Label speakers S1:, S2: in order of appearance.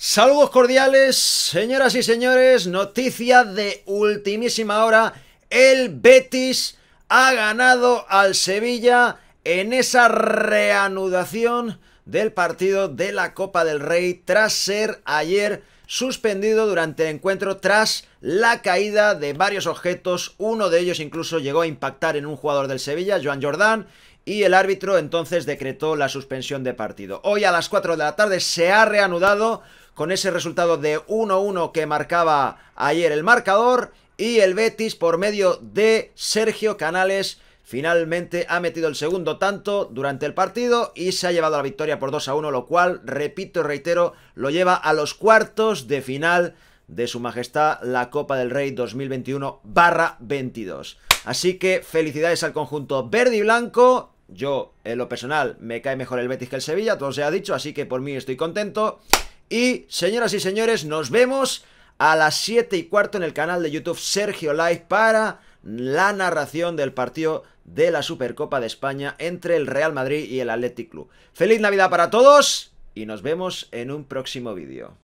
S1: Saludos cordiales, señoras y señores, noticia de ultimísima hora, el Betis ha ganado al Sevilla en esa reanudación del partido de la Copa del Rey tras ser ayer suspendido durante el encuentro tras la caída de varios objetos. Uno de ellos incluso llegó a impactar en un jugador del Sevilla, Joan Jordán, y el árbitro entonces decretó la suspensión de partido. Hoy a las 4 de la tarde se ha reanudado con ese resultado de 1-1 que marcaba ayer el marcador y el Betis por medio de Sergio Canales finalmente ha metido el segundo tanto durante el partido y se ha llevado la victoria por 2 a 1, lo cual, repito y reitero, lo lleva a los cuartos de final de Su Majestad la Copa del Rey 2021-22. Así que felicidades al conjunto verde y blanco. Yo, en lo personal, me cae mejor el Betis que el Sevilla, todo se ha dicho, así que por mí estoy contento. Y señoras y señores, nos vemos a las 7 y cuarto en el canal de YouTube Sergio Live para la narración del partido de la Supercopa de España entre el Real Madrid y el Athletic Club. Feliz Navidad para todos y nos vemos en un próximo vídeo.